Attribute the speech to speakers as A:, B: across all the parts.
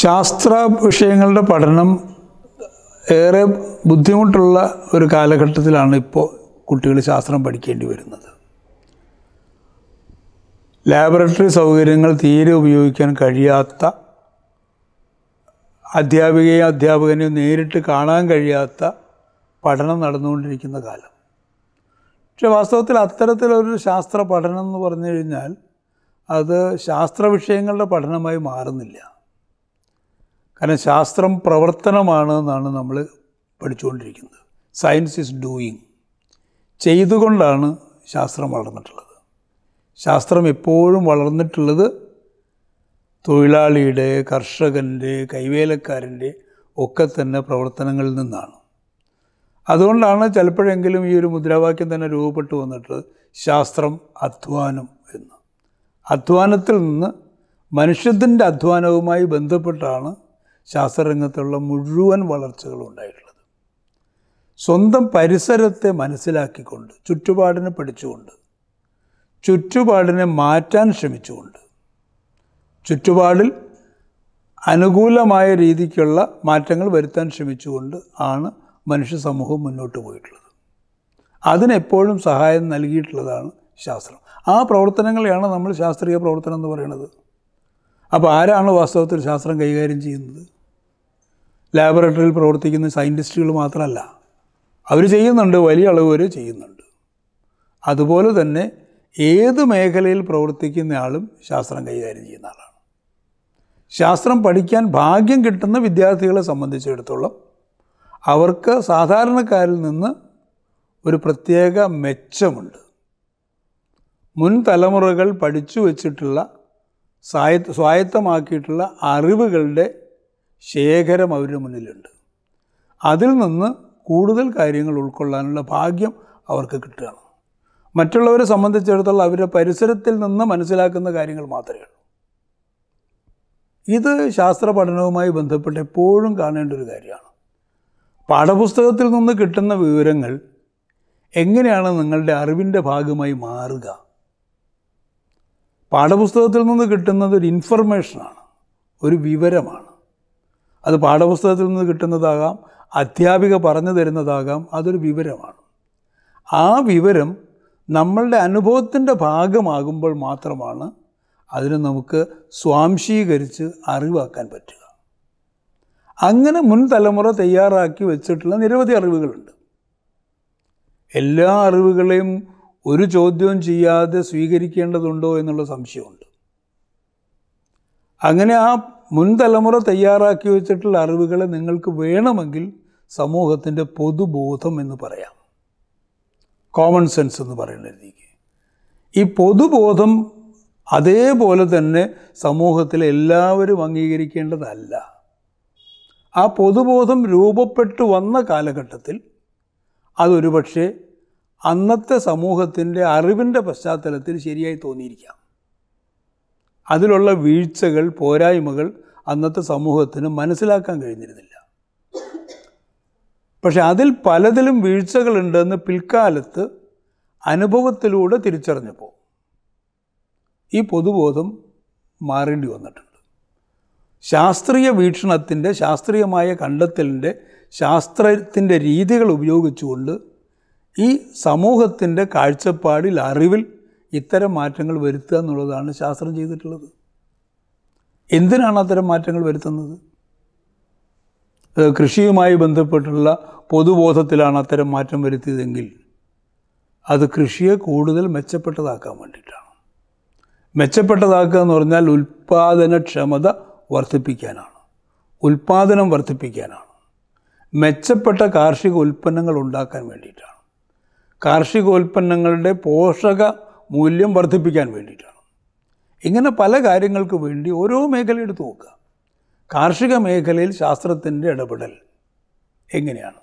A: ശാസ്ത്ര വിഷയങ്ങളുടെ പഠനം ഏറെ ബുദ്ധിമുട്ടുള്ള ഒരു കാലഘട്ടത്തിലാണ് ഇപ്പോൾ കുട്ടികൾ ശാസ്ത്രം പഠിക്കേണ്ടി വരുന്നത് ലാബറട്ടറി സൗകര്യങ്ങൾ തീരെ ഉപയോഗിക്കാൻ കഴിയാത്ത അധ്യാപികയും അധ്യാപകനെയും നേരിട്ട് കാണാൻ കഴിയാത്ത പഠനം നടന്നുകൊണ്ടിരിക്കുന്ന കാലം പക്ഷെ വാസ്തവത്തിൽ അത്തരത്തിലൊരു ശാസ്ത്ര പഠനം എന്ന് പറഞ്ഞു കഴിഞ്ഞാൽ അത് ശാസ്ത്ര വിഷയങ്ങളുടെ പഠനമായി മാറുന്നില്ല കാരണം ശാസ്ത്രം പ്രവർത്തനമാണ് എന്നാണ് നമ്മൾ പഠിച്ചുകൊണ്ടിരിക്കുന്നത് സയൻസ് ഈസ് ഡൂയിങ് ചെയ്തുകൊണ്ടാണ് ശാസ്ത്രം വളർന്നിട്ടുള്ളത് ശാസ്ത്രം എപ്പോഴും വളർന്നിട്ടുള്ളത് തൊഴിലാളിയുടെ കർഷകൻ്റെ കൈവേലക്കാരൻ്റെ ഒക്കെ തന്നെ പ്രവർത്തനങ്ങളിൽ നിന്നാണ് അതുകൊണ്ടാണ് ചിലപ്പോഴെങ്കിലും ഈ ഒരു മുദ്രാവാക്യം തന്നെ രൂപപ്പെട്ടു വന്നിട്ട് ശാസ്ത്രം അധ്വാനം എന്ന് അധ്വാനത്തിൽ നിന്ന് മനുഷ്യത്തിൻ്റെ അധ്വാനവുമായി ബന്ധപ്പെട്ടാണ് ശാസ്ത്രരംഗത്തുള്ള മുഴുവൻ വളർച്ചകളും ഉണ്ടായിട്ടുള്ളത് സ്വന്തം പരിസരത്തെ മനസ്സിലാക്കിക്കൊണ്ട് ചുറ്റുപാടിനെ പഠിച്ചുകൊണ്ട് ചുറ്റുപാടിനെ മാറ്റാൻ ശ്രമിച്ചുകൊണ്ട് ചുറ്റുപാടിൽ അനുകൂലമായ രീതിക്കുള്ള മാറ്റങ്ങൾ വരുത്താൻ ശ്രമിച്ചുകൊണ്ട് ആണ് മനുഷ്യ സമൂഹം മുന്നോട്ട് പോയിട്ടുള്ളത് അതിനെപ്പോഴും സഹായം നൽകിയിട്ടുള്ളതാണ് ശാസ്ത്രം ആ പ്രവർത്തനങ്ങളെയാണ് നമ്മൾ ശാസ്ത്രീയ പ്രവർത്തനം എന്ന് പറയുന്നത് അപ്പോൾ ആരാണ് വാസ്തവത്തിൽ ശാസ്ത്രം കൈകാര്യം ചെയ്യുന്നത് ലാബറട്ടറിയിൽ പ്രവർത്തിക്കുന്ന സയൻറ്റിസ്റ്റുകൾ മാത്രമല്ല അവർ ചെയ്യുന്നുണ്ട് വലിയ അളവ് വരെ ചെയ്യുന്നുണ്ട് അതുപോലെ തന്നെ ഏത് മേഖലയിൽ പ്രവർത്തിക്കുന്ന ആളും ശാസ്ത്രം കൈകാര്യം ചെയ്യുന്ന ആളാണ് ശാസ്ത്രം പഠിക്കാൻ ഭാഗ്യം കിട്ടുന്ന വിദ്യാർത്ഥികളെ സംബന്ധിച്ചിടത്തോളം അവർക്ക് സാധാരണക്കാരിൽ നിന്ന് ഒരു പ്രത്യേക മെച്ചമുണ്ട് മുൻ തലമുറകൾ പഠിച്ചു വച്ചിട്ടുള്ള സ്വായത്തമാക്കിയിട്ടുള്ള അറിവുകളുടെ ശേഖരം അവരുടെ മുന്നിലുണ്ട് അതിൽ നിന്ന് കൂടുതൽ കാര്യങ്ങൾ ഉൾക്കൊള്ളാനുള്ള ഭാഗ്യം അവർക്ക് കിട്ടുകയാണ് മറ്റുള്ളവരെ സംബന്ധിച്ചിടത്തോളം അവരുടെ പരിസരത്തിൽ നിന്ന് മനസ്സിലാക്കുന്ന കാര്യങ്ങൾ മാത്രമേ ഉള്ളൂ ഇത് ശാസ്ത്ര പഠനവുമായി ബന്ധപ്പെട്ട് എപ്പോഴും കാണേണ്ട ഒരു കാര്യമാണ് പാഠപുസ്തകത്തിൽ നിന്ന് കിട്ടുന്ന വിവരങ്ങൾ എങ്ങനെയാണ് നിങ്ങളുടെ അറിവിൻ്റെ ഭാഗമായി മാറുക പാഠപുസ്തകത്തിൽ നിന്ന് കിട്ടുന്നത് ഒരു ഇൻഫർമേഷനാണ് ഒരു വിവരമാണ് അത് പാഠപുസ്തകത്തിൽ നിന്ന് കിട്ടുന്നതാകാം അധ്യാപിക പറഞ്ഞു തരുന്നതാകാം അതൊരു വിവരമാണ് ആ വിവരം നമ്മളുടെ അനുഭവത്തിൻ്റെ ഭാഗമാകുമ്പോൾ മാത്രമാണ് അതിനെ നമുക്ക് സ്വാംശീകരിച്ച് അറിവാക്കാൻ പറ്റുക അങ്ങനെ മുൻ തലമുറ തയ്യാറാക്കി വെച്ചിട്ടുള്ള നിരവധി അറിവുകളുണ്ട് എല്ലാ അറിവുകളെയും ഒരു ചോദ്യവും ചെയ്യാതെ സ്വീകരിക്കേണ്ടതുണ്ടോ എന്നുള്ള സംശയമുണ്ട് അങ്ങനെ ആ മുൻതലമുറ തയ്യാറാക്കി വെച്ചിട്ടുള്ള അറിവുകളെ നിങ്ങൾക്ക് വേണമെങ്കിൽ സമൂഹത്തിൻ്റെ പൊതുബോധം എന്ന് പറയാം കോമൺ സെൻസ് എന്ന് പറയുന്ന രീതിക്ക് ഈ പൊതുബോധം അതേപോലെ തന്നെ സമൂഹത്തിലെ എല്ലാവരും അംഗീകരിക്കേണ്ടതല്ല ആ പൊതുബോധം രൂപപ്പെട്ടു വന്ന കാലഘട്ടത്തിൽ അതൊരു പക്ഷേ അന്നത്തെ സമൂഹത്തിൻ്റെ അറിവിൻ്റെ പശ്ചാത്തലത്തിൽ ശരിയായി തോന്നിയിരിക്കാം അതിലുള്ള വീഴ്ചകൾ പോരായ്മകൾ അന്നത്തെ സമൂഹത്തിന് മനസ്സിലാക്കാൻ കഴിഞ്ഞിരുന്നില്ല പക്ഷെ അതിൽ പലതിലും വീഴ്ചകളുണ്ടെന്ന് പിൽക്കാലത്ത് അനുഭവത്തിലൂടെ തിരിച്ചറിഞ്ഞപ്പോൾ ഈ പൊതുബോധം മാറേണ്ടി വന്നിട്ടുണ്ട് ശാസ്ത്രീയ വീക്ഷണത്തിൻ്റെ ശാസ്ത്രീയമായ കണ്ടെത്തലിൻ്റെ ശാസ്ത്രത്തിൻ്റെ രീതികൾ ഉപയോഗിച്ചുകൊണ്ട് ഈ സമൂഹത്തിൻ്റെ കാഴ്ചപ്പാടിൽ അറിവിൽ ഇത്തരം മാറ്റങ്ങൾ വരുത്തുക എന്നുള്ളതാണ് ശാസ്ത്രം ചെയ്തിട്ടുള്ളത് എന്തിനാണ് അത്തരം മാറ്റങ്ങൾ വരുത്തുന്നത് കൃഷിയുമായി ബന്ധപ്പെട്ടുള്ള പൊതുബോധത്തിലാണ് അത്തരം മാറ്റം വരുത്തിയതെങ്കിൽ അത് കൃഷിയെ കൂടുതൽ മെച്ചപ്പെട്ടതാക്കാൻ വേണ്ടിയിട്ടാണ് മെച്ചപ്പെട്ടതാക്കുക എന്ന് പറഞ്ഞാൽ ഉൽപ്പാദനക്ഷമത വർദ്ധിപ്പിക്കാനാണ് ഉൽപ്പാദനം വർദ്ധിപ്പിക്കാനാണ് മെച്ചപ്പെട്ട കാർഷിക ഉൽപ്പന്നങ്ങൾ ഉണ്ടാക്കാൻ വേണ്ടിയിട്ടാണ് കാർഷികോൽപ്പന്നങ്ങളുടെ പോഷക മൂല്യം വർദ്ധിപ്പിക്കാൻ വേണ്ടിയിട്ടാണ് ഇങ്ങനെ പല കാര്യങ്ങൾക്ക് വേണ്ടി ഓരോ മേഖലയെടുത്ത് നോക്കുക കാർഷിക മേഖലയിൽ ശാസ്ത്രത്തിൻ്റെ ഇടപെടൽ എങ്ങനെയാണ്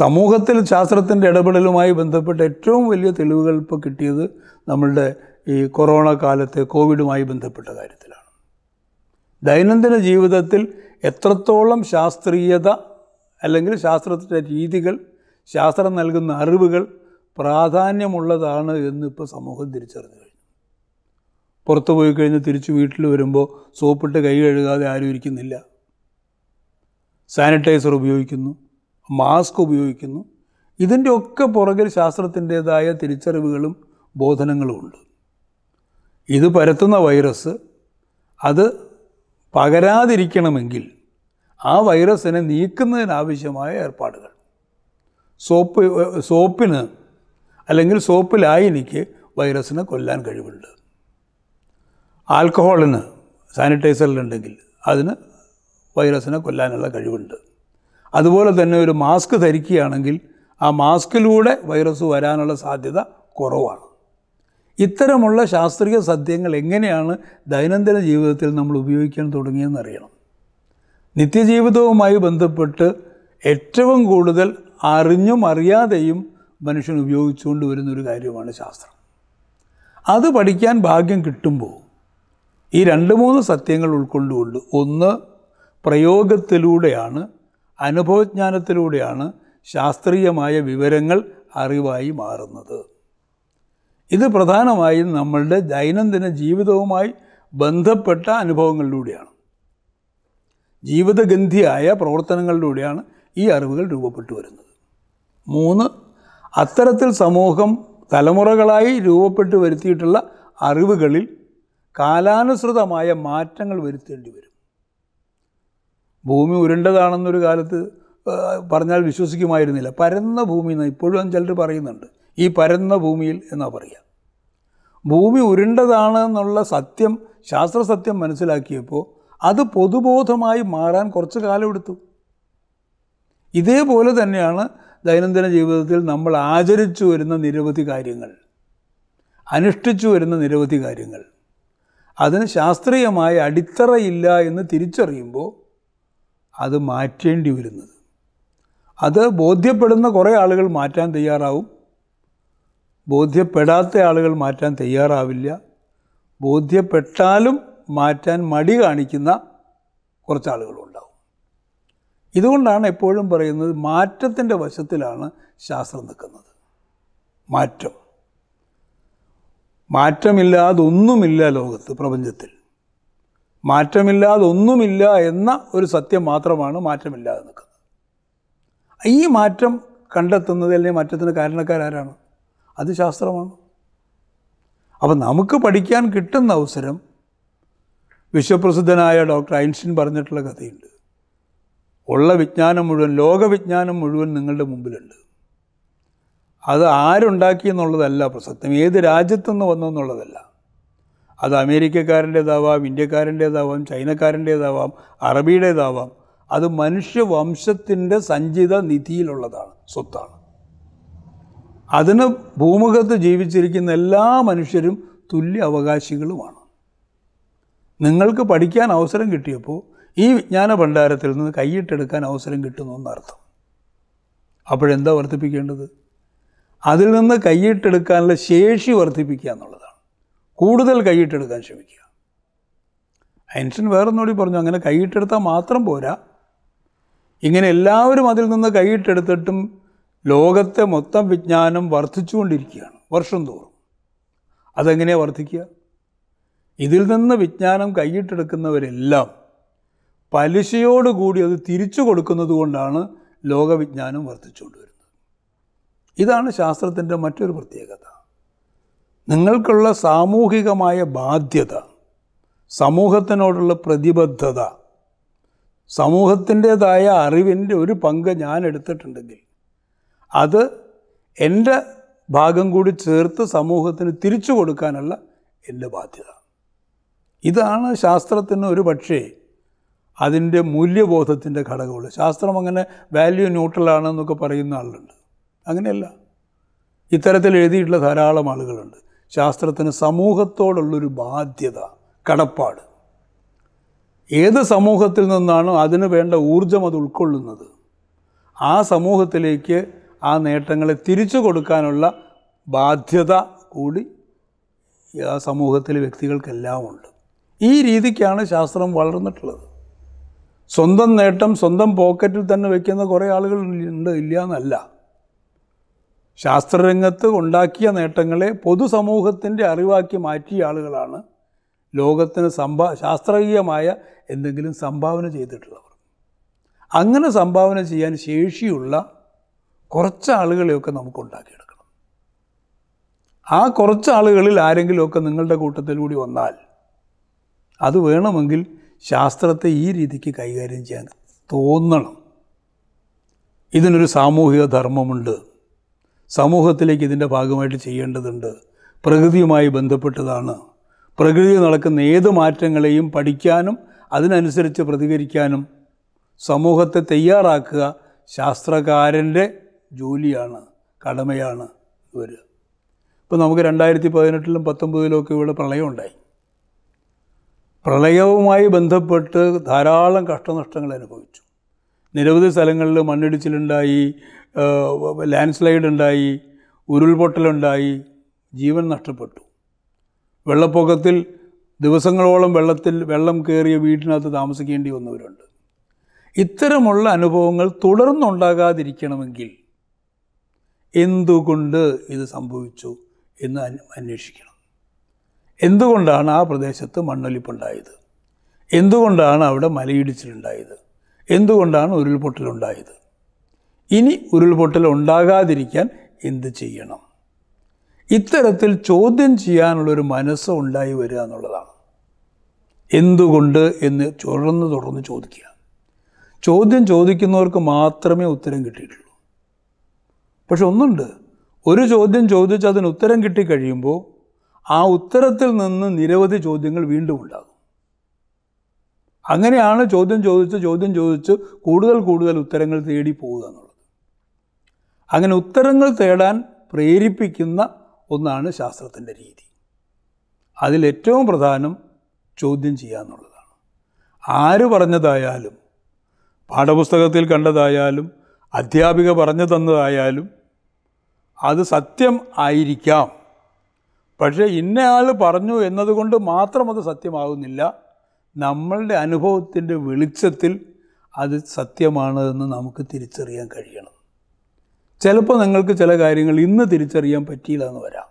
A: സമൂഹത്തിൽ ശാസ്ത്രത്തിൻ്റെ ഇടപെടലുമായി ബന്ധപ്പെട്ട് ഏറ്റവും വലിയ തെളിവുകൾ ഇപ്പോൾ കിട്ടിയത് നമ്മളുടെ ഈ കൊറോണ കാലത്ത് കോവിഡുമായി ബന്ധപ്പെട്ട കാര്യത്തിലാണ് ദൈനംദിന ജീവിതത്തിൽ എത്രത്തോളം ശാസ്ത്രീയത അല്ലെങ്കിൽ ശാസ്ത്രത്തിൻ്റെ രീതികൾ ശാസ്ത്രം നൽകുന്ന അറിവുകൾ പ്രാധാന്യമുള്ളതാണ് ഇപ്പോൾ സമൂഹം തിരിച്ചറിഞ്ഞു കഴിഞ്ഞു പുറത്തു പോയി കഴിഞ്ഞ് തിരിച്ച് വീട്ടിൽ വരുമ്പോൾ സോപ്പിട്ട് കൈ കഴുകാതെ ആരും ഇരിക്കുന്നില്ല സാനിറ്റൈസർ ഉപയോഗിക്കുന്നു മാസ്ക് ഉപയോഗിക്കുന്നു ഇതിൻ്റെ ഒക്കെ പുറകിൽ ശാസ്ത്രത്തിൻ്റേതായ തിരിച്ചറിവുകളും ബോധനങ്ങളും ഉണ്ട് ഇത് പരത്തുന്ന വൈറസ് അത് പകരാതിരിക്കണമെങ്കിൽ ആ വൈറസിനെ നീക്കുന്നതിനാവശ്യമായ ഏർപ്പാടുകൾ സോപ്പ് സോപ്പിന് അല്ലെങ്കിൽ സോപ്പിലായിനിക്ക് വൈറസിനെ കൊല്ലാൻ കഴിവുണ്ട് ആൽക്കഹോളിന് സാനിറ്റൈസറിലുണ്ടെങ്കിൽ അതിന് വൈറസിനെ കൊല്ലാനുള്ള കഴിവുണ്ട് അതുപോലെ തന്നെ ഒരു മാസ്ക് ധരിക്കുകയാണെങ്കിൽ ആ മാസ്കിലൂടെ വൈറസ് വരാനുള്ള സാധ്യത കുറവാണ് ഇത്തരമുള്ള ശാസ്ത്രീയ സത്യങ്ങൾ എങ്ങനെയാണ് ദൈനംദിന ജീവിതത്തിൽ നമ്മൾ ഉപയോഗിക്കാൻ തുടങ്ങിയെന്നറിയണം നിത്യജീവിതവുമായി ബന്ധപ്പെട്ട് ഏറ്റവും കൂടുതൽ അറിഞ്ഞും അറിയാതെയും മനുഷ്യൻ ഉപയോഗിച്ചുകൊണ്ട് വരുന്ന ഒരു കാര്യമാണ് ശാസ്ത്രം അത് പഠിക്കാൻ ഭാഗ്യം കിട്ടുമ്പോൾ ഈ രണ്ട് മൂന്ന് സത്യങ്ങൾ ഉൾക്കൊണ്ടുകൊണ്ട് ഒന്ന് പ്രയോഗത്തിലൂടെയാണ് അനുഭവജ്ഞാനത്തിലൂടെയാണ് ശാസ്ത്രീയമായ വിവരങ്ങൾ അറിവായി മാറുന്നത് ഇത് പ്രധാനമായും നമ്മളുടെ ദൈനംദിന ജീവിതവുമായി ബന്ധപ്പെട്ട അനുഭവങ്ങളിലൂടെയാണ് ജീവിതഗന്ധിയായ പ്രവർത്തനങ്ങളിലൂടെയാണ് ഈ അറിവുകൾ രൂപപ്പെട്ടു വരുന്നത് മൂന്ന് അത്തരത്തിൽ സമൂഹം തലമുറകളായി രൂപപ്പെട്ടു വരുത്തിയിട്ടുള്ള അറിവുകളിൽ കാലാനുസൃതമായ മാറ്റങ്ങൾ വരുത്തേണ്ടി വരും ഭൂമി ഉരുണ്ടതാണെന്നൊരു കാലത്ത് പറഞ്ഞാൽ വിശ്വസിക്കുമായിരുന്നില്ല പരന്ന ഭൂമി എന്ന് ഇപ്പോഴും ചിലർ പറയുന്നുണ്ട് ഈ പരന്ന ഭൂമിയിൽ എന്നാണ് പറയുക ഭൂമി ഉരുണ്ടതാണ് എന്നുള്ള സത്യം ശാസ്ത്രസത്യം മനസ്സിലാക്കിയപ്പോൾ അത് പൊതുബോധമായി മാറാൻ കുറച്ച് എടുത്തു ഇതേപോലെ തന്നെയാണ് ദൈനംദിന ജീവിതത്തിൽ നമ്മൾ ആചരിച്ചു വരുന്ന നിരവധി കാര്യങ്ങൾ അനുഷ്ഠിച്ചു വരുന്ന നിരവധി കാര്യങ്ങൾ അതിന് ശാസ്ത്രീയമായ അടിത്തറയില്ല എന്ന് തിരിച്ചറിയുമ്പോൾ അത് മാറ്റേണ്ടി വരുന്നത് അത് ബോധ്യപ്പെടുന്ന കുറേ ആളുകൾ മാറ്റാൻ തയ്യാറാവും ബോധ്യപ്പെടാത്ത ആളുകൾ മാറ്റാൻ തയ്യാറാവില്ല ബോധ്യപ്പെട്ടാലും മാറ്റാൻ മടി കാണിക്കുന്ന കുറച്ച് ഇതുകൊണ്ടാണ് എപ്പോഴും പറയുന്നത് മാറ്റത്തിൻ്റെ വശത്തിലാണ് ശാസ്ത്രം നിൽക്കുന്നത് മാറ്റം മാറ്റമില്ലാതൊന്നുമില്ല ലോകത്ത് പ്രപഞ്ചത്തിൽ മാറ്റമില്ലാതൊന്നുമില്ല എന്ന ഒരു സത്യം മാത്രമാണ് മാറ്റമില്ലാതെ നിൽക്കുന്നത് ഈ മാറ്റം കണ്ടെത്തുന്നത് അല്ലെങ്കിൽ മാറ്റത്തിന് കാരണക്കാരാരാണ് അത് ശാസ്ത്രമാണ് അപ്പം നമുക്ക് പഠിക്കാൻ കിട്ടുന്ന അവസരം വിശ്വപ്രസിദ്ധനായ ഡോക്ടർ ഐൻസ്റ്റീൻ പറഞ്ഞിട്ടുള്ള കഥയുണ്ട് ഉള്ള വിജ്ഞാനം മുഴുവൻ ലോകവിജ്ഞാനം മുഴുവൻ നിങ്ങളുടെ മുമ്പിലുണ്ട് അത് ആരുണ്ടാക്കി എന്നുള്ളതല്ല പ്രസക്തം ഏത് രാജ്യത്തുനിന്ന് എന്നുള്ളതല്ല അത് അമേരിക്കക്കാരൻ്റേതാവാം ഇന്ത്യക്കാരൻ്റേതാവാം ചൈനക്കാരൻ്റേതാവാം അറബിയുടേതാവാം അത് മനുഷ്യവംശത്തിൻ്റെ സഞ്ചിത നിധിയിലുള്ളതാണ് സ്വത്താണ് അതിന് ഭൂമുഖത്ത് ജീവിച്ചിരിക്കുന്ന എല്ലാ മനുഷ്യരും തുല്യ അവകാശികളുമാണ് നിങ്ങൾക്ക് പഠിക്കാൻ അവസരം കിട്ടിയപ്പോൾ ഈ വിജ്ഞാന ഭണ്ഡാരത്തിൽ നിന്ന് കൈയിട്ടെടുക്കാൻ അവസരം കിട്ടുന്നു എന്നർത്ഥം അപ്പോഴെന്താ വർദ്ധിപ്പിക്കേണ്ടത് അതിൽ നിന്ന് കൈയിട്ടെടുക്കാനുള്ള ശേഷി വർദ്ധിപ്പിക്കുക എന്നുള്ളതാണ് കൂടുതൽ കൈയിട്ടെടുക്കാൻ ശ്രമിക്കുക ഐൻസ്റ്റീൻ വേറൊന്നുകൂടി പറഞ്ഞു അങ്ങനെ കൈയിട്ടെടുത്താൽ മാത്രം പോരാ ഇങ്ങനെ എല്ലാവരും അതിൽ നിന്ന് കൈയിട്ടെടുത്തിട്ടും ലോകത്തെ മൊത്തം വിജ്ഞാനം വർദ്ധിച്ചുകൊണ്ടിരിക്കുകയാണ് വർഷം തോറും അതെങ്ങനെയാണ് വർദ്ധിക്കുക ഇതിൽ നിന്ന് വിജ്ഞാനം കൈയിട്ടെടുക്കുന്നവരെല്ലാം പലിശയോടുകൂടി അത് തിരിച്ചു കൊടുക്കുന്നത് കൊണ്ടാണ് ലോകവിജ്ഞാനം വർദ്ധിച്ചുകൊണ്ടുവരുന്നത് ഇതാണ് ശാസ്ത്രത്തിൻ്റെ മറ്റൊരു പ്രത്യേകത നിങ്ങൾക്കുള്ള സാമൂഹികമായ ബാധ്യത സമൂഹത്തിനോടുള്ള പ്രതിബദ്ധത സമൂഹത്തിൻ്റെതായ അറിവിൻ്റെ ഒരു പങ്ക് ഞാൻ എടുത്തിട്ടുണ്ടെങ്കിൽ അത് എൻ്റെ ഭാഗം കൂടി ചേർത്ത് സമൂഹത്തിന് തിരിച്ചു കൊടുക്കാനുള്ള എൻ്റെ ബാധ്യത ഇതാണ് ശാസ്ത്രത്തിന് ഒരു പക്ഷേ അതിൻ്റെ മൂല്യബോധത്തിൻ്റെ ഘടകമുള്ളൂ ശാസ്ത്രം അങ്ങനെ വാല്യൂ ന്യൂട്രലാണെന്നൊക്കെ പറയുന്ന ആളുണ്ട് അങ്ങനെയല്ല ഇത്തരത്തിൽ എഴുതിയിട്ടുള്ള ധാരാളം ആളുകളുണ്ട് ശാസ്ത്രത്തിന് സമൂഹത്തോടുള്ളൊരു ബാധ്യത കടപ്പാട് ഏത് സമൂഹത്തിൽ നിന്നാണോ അതിന് വേണ്ട ഊർജം അത് ഉൾക്കൊള്ളുന്നത് ആ സമൂഹത്തിലേക്ക് ആ നേട്ടങ്ങളെ തിരിച്ചു കൊടുക്കാനുള്ള ബാധ്യത കൂടി ആ സമൂഹത്തിലെ വ്യക്തികൾക്കെല്ലാം ഉണ്ട് ഈ രീതിക്കാണ് ശാസ്ത്രം വളർന്നിട്ടുള്ളത് സ്വന്തം നേട്ടം സ്വന്തം പോക്കറ്റിൽ തന്നെ വയ്ക്കുന്ന കുറേ ആളുകൾ ഉണ്ട് ഇല്ല എന്നല്ല ശാസ്ത്രരംഗത്ത് ഉണ്ടാക്കിയ നേട്ടങ്ങളെ പൊതുസമൂഹത്തിൻ്റെ അറിവാക്കി മാറ്റിയ ആളുകളാണ് ലോകത്തിന് സംഭാ ശാസ്ത്രീയമായ എന്തെങ്കിലും സംഭാവന ചെയ്തിട്ടുള്ളവർ അങ്ങനെ സംഭാവന ചെയ്യാൻ ശേഷിയുള്ള കുറച്ച് ആളുകളെയൊക്കെ നമുക്ക് ഉണ്ടാക്കിയെടുക്കണം ആ കുറച്ച് ആളുകളിൽ ആരെങ്കിലുമൊക്കെ നിങ്ങളുടെ കൂട്ടത്തിൽ കൂടി വന്നാൽ അത് വേണമെങ്കിൽ ശാസ്ത്രത്തെ ഈ രീതിക്ക് കൈകാര്യം ചെയ്യാൻ തോന്നണം ഇതിനൊരു സാമൂഹിക ധർമ്മമുണ്ട് സമൂഹത്തിലേക്ക് ഇതിൻ്റെ ഭാഗമായിട്ട് ചെയ്യേണ്ടതുണ്ട് പ്രകൃതിയുമായി ബന്ധപ്പെട്ടതാണ് പ്രകൃതി നടക്കുന്ന ഏത് മാറ്റങ്ങളെയും പഠിക്കാനും അതിനനുസരിച്ച് പ്രതികരിക്കാനും സമൂഹത്തെ തയ്യാറാക്കുക ശാസ്ത്രകാരൻ്റെ ജോലിയാണ് കടമയാണ് ഇവർ ഇപ്പോൾ നമുക്ക് രണ്ടായിരത്തി പതിനെട്ടിലും പത്തൊമ്പതിലും ഒക്കെ ഇവിടെ പ്രളയമുണ്ടായി പ്രളയവുമായി ബന്ധപ്പെട്ട് ധാരാളം കഷ്ടനഷ്ടങ്ങൾ അനുഭവിച്ചു നിരവധി സ്ഥലങ്ങളിൽ മണ്ണിടിച്ചിലുണ്ടായി ലാൻഡ് സ്ലൈഡ് ഉണ്ടായി ഉരുൾപൊട്ടലുണ്ടായി ജീവൻ നഷ്ടപ്പെട്ടു വെള്ളപ്പൊക്കത്തിൽ ദിവസങ്ങളോളം വെള്ളത്തിൽ വെള്ളം കയറിയ വീട്ടിനകത്ത് താമസിക്കേണ്ടി വന്നവരുണ്ട് ഇത്തരമുള്ള അനുഭവങ്ങൾ തുടർന്നുണ്ടാകാതിരിക്കണമെങ്കിൽ എന്തുകൊണ്ട് ഇത് സംഭവിച്ചു എന്ന് അന്വേഷിക്കണം എന്തുകൊണ്ടാണ് ആ പ്രദേശത്ത് മണ്ണൊലിപ്പുണ്ടായത് എന്തുകൊണ്ടാണ് അവിടെ മലയിടിച്ചിലുണ്ടായത് എന്തുകൊണ്ടാണ് ഉരുൾപൊട്ടലുണ്ടായത് ഇനി ഉരുൾപൊട്ടൽ ഉണ്ടാകാതിരിക്കാൻ എന്ത് ചെയ്യണം ഇത്തരത്തിൽ ചോദ്യം ചെയ്യാനുള്ളൊരു മനസ്സ് ഉണ്ടായി വരിക എന്നുള്ളതാണ് എന്തുകൊണ്ട് എന്ന് തുടർന്ന് തുടർന്ന് ചോദിക്കുക ചോദ്യം ചോദിക്കുന്നവർക്ക് മാത്രമേ ഉത്തരം കിട്ടിയിട്ടുള്ളൂ പക്ഷെ ഒന്നുണ്ട് ഒരു ചോദ്യം ചോദിച്ച് അതിന് ഉത്തരം കിട്ടിക്കഴിയുമ്പോൾ ആ ഉത്തരത്തിൽ നിന്ന് നിരവധി ചോദ്യങ്ങൾ വീണ്ടും ഉണ്ടാകും അങ്ങനെയാണ് ചോദ്യം ചോദിച്ച് ചോദ്യം ചോദിച്ച് കൂടുതൽ കൂടുതൽ ഉത്തരങ്ങൾ തേടി പോവുക എന്നുള്ളത് അങ്ങനെ ഉത്തരങ്ങൾ തേടാൻ പ്രേരിപ്പിക്കുന്ന ഒന്നാണ് ശാസ്ത്രത്തിൻ്റെ രീതി അതിലേറ്റവും പ്രധാനം ചോദ്യം ചെയ്യുക എന്നുള്ളതാണ് ആര് പറഞ്ഞതായാലും പാഠപുസ്തകത്തിൽ കണ്ടതായാലും അധ്യാപിക പറഞ്ഞു തന്നതായാലും അത് സത്യം ആയിരിക്കാം പക്ഷേ ഇന്നയാൾ പറഞ്ഞു എന്നതുകൊണ്ട് മാത്രം അത് സത്യമാകുന്നില്ല നമ്മളുടെ അനുഭവത്തിൻ്റെ വെളിച്ചത്തിൽ അത് സത്യമാണ് എന്ന് നമുക്ക് തിരിച്ചറിയാൻ കഴിയണം ചിലപ്പോൾ നിങ്ങൾക്ക് ചില കാര്യങ്ങൾ ഇന്ന് തിരിച്ചറിയാൻ പറ്റിയില്ല എന്ന് വരാം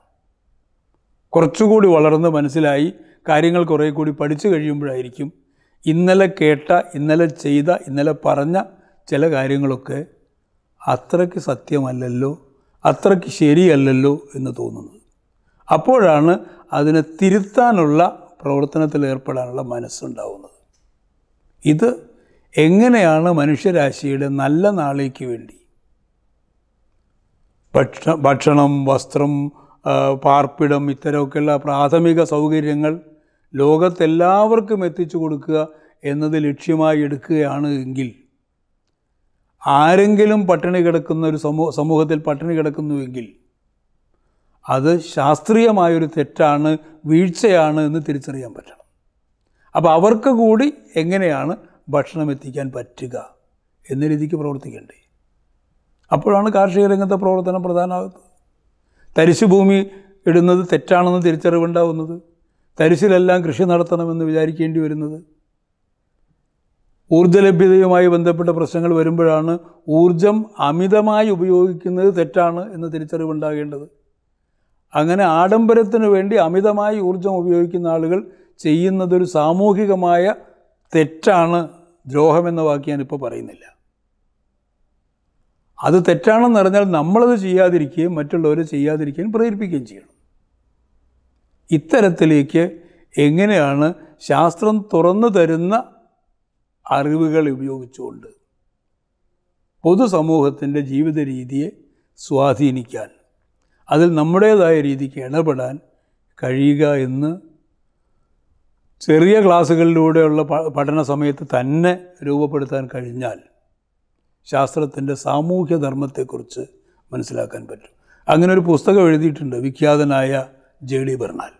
A: കുറച്ചുകൂടി വളർന്ന് മനസ്സിലായി കാര്യങ്ങൾ കുറേ കൂടി പഠിച്ചു കഴിയുമ്പോഴായിരിക്കും ഇന്നലെ കേട്ട ഇന്നലെ ചെയ്ത ഇന്നലെ പറഞ്ഞ ചില കാര്യങ്ങളൊക്കെ അത്രയ്ക്ക് സത്യമല്ലല്ലോ അത്രയ്ക്ക് ശരിയല്ലല്ലോ എന്ന് തോന്നുന്നത് അപ്പോഴാണ് അതിനെ തിരുത്താനുള്ള പ്രവർത്തനത്തിൽ ഏർപ്പെടാനുള്ള മനസ്സുണ്ടാവുന്നത് ഇത് എങ്ങനെയാണ് മനുഷ്യരാശിയുടെ നല്ല നാളേക്ക് വേണ്ടി ഭക്ഷണ ഭക്ഷണം വസ്ത്രം പാർപ്പിടം ഇത്തരമൊക്കെയുള്ള പ്രാഥമിക സൗകര്യങ്ങൾ ലോകത്തെല്ലാവർക്കും എത്തിച്ചു കൊടുക്കുക എന്നത് ലക്ഷ്യമായി എടുക്കുകയാണ് എങ്കിൽ ആരെങ്കിലും പട്ടിണി കിടക്കുന്ന ഒരു സമൂഹത്തിൽ പട്ടിണി കിടക്കുന്നുവെങ്കിൽ അത് ശാസ്ത്രീയമായൊരു തെറ്റാണ് വീഴ്ചയാണ് എന്ന് തിരിച്ചറിയാൻ പറ്റണം അപ്പോൾ അവർക്ക് കൂടി എങ്ങനെയാണ് ഭക്ഷണം എത്തിക്കാൻ പറ്റുക എന്ന രീതിക്ക് പ്രവർത്തിക്കേണ്ടേ അപ്പോഴാണ് കാർഷിക രംഗത്തെ പ്രവർത്തനം പ്രധാനമാകുന്നത് തരിശു ഭൂമി ഇടുന്നത് തെറ്റാണെന്ന് തിരിച്ചറിവുണ്ടാവുന്നത് തരിശിലെല്ലാം കൃഷി നടത്തണമെന്ന് വിചാരിക്കേണ്ടി വരുന്നത് ഊർജ്ജലഭ്യതയുമായി ബന്ധപ്പെട്ട പ്രശ്നങ്ങൾ വരുമ്പോഴാണ് ഊർജം അമിതമായി ഉപയോഗിക്കുന്നത് തെറ്റാണ് എന്ന് തിരിച്ചറിവുണ്ടാകേണ്ടത് അങ്ങനെ ആഡംബരത്തിന് വേണ്ടി അമിതമായി ഊർജം ഉപയോഗിക്കുന്ന ആളുകൾ ചെയ്യുന്നതൊരു സാമൂഹികമായ തെറ്റാണ് ദ്രോഹമെന്ന വാക്ക് ഞാനിപ്പോൾ പറയുന്നില്ല അത് തെറ്റാണെന്ന് അറിഞ്ഞാൽ നമ്മളത് ചെയ്യാതിരിക്കുകയും മറ്റുള്ളവരെ ചെയ്യാതിരിക്കുകയും പ്രേരിപ്പിക്കുകയും ചെയ്യണം ഇത്തരത്തിലേക്ക് എങ്ങനെയാണ് ശാസ്ത്രം തുറന്നു തരുന്ന അറിവുകൾ ഉപയോഗിച്ചുകൊണ്ട് പൊതുസമൂഹത്തിൻ്റെ ജീവിത രീതിയെ സ്വാധീനിക്കാൻ അതിൽ നമ്മുടേതായ രീതിക്ക് ഇടപെടാൻ കഴിയുക എന്ന് ചെറിയ ക്ലാസ്സുകളിലൂടെയുള്ള പഠന സമയത്ത് തന്നെ രൂപപ്പെടുത്താൻ കഴിഞ്ഞാൽ ശാസ്ത്രത്തിൻ്റെ സാമൂഹ്യ ധർമ്മത്തെക്കുറിച്ച് മനസ്സിലാക്കാൻ പറ്റും അങ്ങനെ ഒരു പുസ്തകം എഴുതിയിട്ടുണ്ട് വിഖ്യാതനായ ജെ ഡി ബർണാൽ